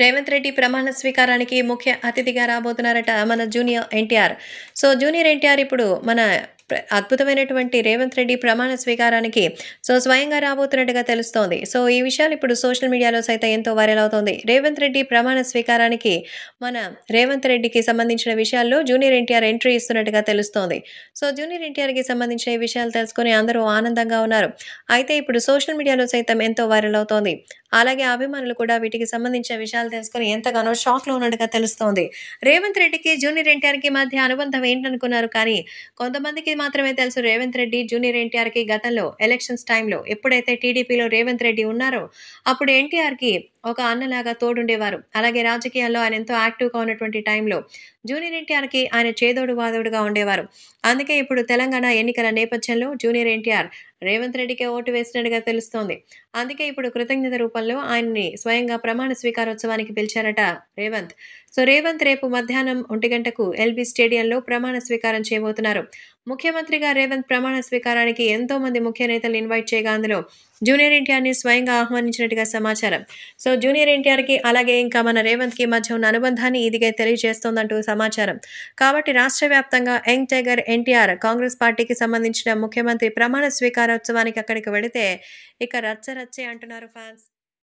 రేవంత్ రెడ్డి ప్రమాణ స్వీకారానికి ముఖ్య అతిథిగా రాబోతున్నారట మన junior NTR so junior NTR ఇప్పుడు మన అద్భుతమైనటువంటి రేవంత్ రెడ్డి ప్రమాణ స్వీకారానికి సో స్వయంగా రాబోతున్నట్టుగా తెలుస్తోంది సో ఈ విషయాలు ఇప్పుడు సోషల్ మీడియాలో సైతం ఎంతో వైరల్ అవుతోంది రేవంత్ రెడ్డి ప్రమాణ స్వీకారానికి మన రేవంత్ రెడ్డికి సంబంధించిన విషయాల్లో జూనియర్ ఎన్టీఆర్ ఎంట్రీ ఇస్తున్నట్టుగా తెలుస్తోంది సో జూనియర్ ఎన్టీఆర్కి సంబంధించిన ఈ విషయాలు తెలుసుకుని అందరూ ఆనందంగా ఉన్నారు అయితే ఇప్పుడు సోషల్ మీడియాలో సైతం ఎంతో వైరల్ అవుతోంది అలాగే అభిమానులు కూడా వీటికి సంబంధించిన విషయాలు తెలుసుకుని ఎంతగానో షాక్లో ఉన్నట్టుగా తెలుస్తోంది రేవంత్ రెడ్డికి జూనియర్ ఎన్టీఆర్కి మధ్య అనుబంధం ఏంటనుకున్నారు కానీ కొంతమందికి మాత్రమే తెలుసు రేవంత్ రెడ్డి జూనియర్ ఎన్టీఆర్కి గతంలో ఎలక్షన్స్ టైంలో ఎప్పుడైతే టీడీపీలో రేవంత్ రెడ్డి ఉన్నారో అప్పుడు ఎన్టీఆర్కి ఒక అన్నలాగా తోడుండేవారు అలాగే రాజకీయాల్లో ఆయన ఎంతో యాక్టివ్గా ఉన్నటువంటి టైంలో జూనియర్ ఎన్టీఆర్కి ఆయన చేదోడు వాదోడుగా ఉండేవారు అందుకే ఇప్పుడు తెలంగాణ ఎన్నికల నేపథ్యంలో జూనియర్ ఎన్టీఆర్ రేవంత్ రెడ్డికే ఓటు వేసినట్టుగా తెలుస్తోంది అందుకే ఇప్పుడు కృతజ్ఞత రూపంలో ఆయన్ని స్వయంగా ప్రమాణ స్వీకారోత్సవానికి పిలిచారట రేవంత్ సో రేవంత్ రేపు మధ్యాహ్నం ఒంటి గంటకు ఎల్బీ స్టేడియంలో ప్రమాణ స్వీకారం చేయబోతున్నారు ముఖ్యమంత్రిగా రేవంత్ ప్రమాణ స్వీకారానికి ఎంతో మంది ముఖ్య నేతలు ఇన్వైట్ చేయగా అందులో జూనియర్ ఎన్టీఆర్ని స్వయంగా ఆహ్వానించినట్టుగా సమాచారం సో జూనియర్ ఎన్టీఆర్కి అలాగే ఇంకా మన రేవంత్కి మధ్య ఉన్న అనుబంధాన్ని ఇదిగే తెలియజేస్తోందంటూ సమాచారం కాబట్టి రాష్ట్ర వ్యాప్తంగా యంగ్ టైగర్ ఎన్టీఆర్ కాంగ్రెస్ పార్టీకి సంబంధించిన ముఖ్యమంత్రి ప్రమాణ స్వీకారోత్సవానికి అక్కడికి వెళితే ఇక రచ్చరచ్చే అంటున్నారు ఫ్యాన్స్